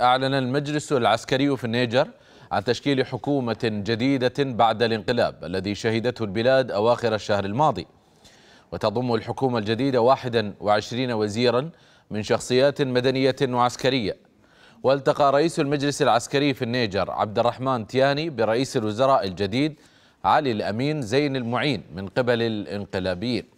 أعلن المجلس العسكري في النيجر عن تشكيل حكومة جديدة بعد الانقلاب الذي شهدته البلاد أواخر الشهر الماضي وتضم الحكومة الجديدة 21 وزيرا من شخصيات مدنية وعسكرية والتقى رئيس المجلس العسكري في النيجر عبد الرحمن تياني برئيس الوزراء الجديد علي الأمين زين المعين من قبل الانقلابيين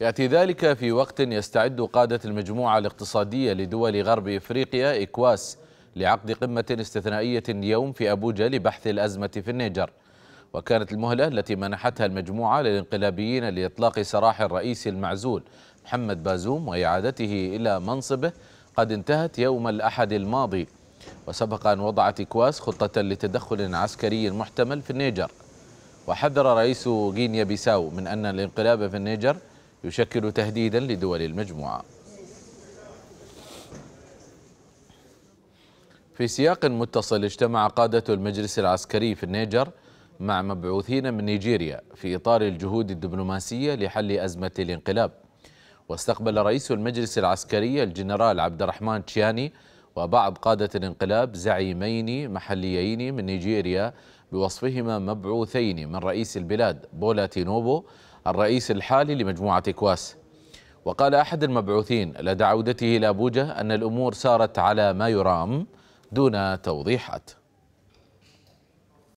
يأتي ذلك في وقت يستعد قادة المجموعة الاقتصادية لدول غرب إفريقيا إكواس لعقد قمة استثنائية اليوم في أبوجا لبحث الأزمة في النيجر وكانت المهلة التي منحتها المجموعة للانقلابيين لإطلاق سراح الرئيس المعزول محمد بازوم وإعادته إلى منصبه قد انتهت يوم الأحد الماضي وسبق أن وضعت إكواس خطة لتدخل عسكري محتمل في النيجر وحذر رئيس غينيا بيساو من أن الانقلاب في النيجر يشكل تهديدا لدول المجموعة في سياق متصل اجتمع قادة المجلس العسكري في النيجر مع مبعوثين من نيجيريا في إطار الجهود الدبلوماسية لحل أزمة الانقلاب واستقبل رئيس المجلس العسكري الجنرال عبد الرحمن تشياني وبعض قادة الانقلاب زعيمين محليين من نيجيريا بوصفهما مبعوثين من رئيس البلاد بولا تينوبو الرئيس الحالي لمجموعة كواس وقال أحد المبعوثين لدى عودته إلى أبوجة أن الأمور سارت على ما يرام دون توضيحات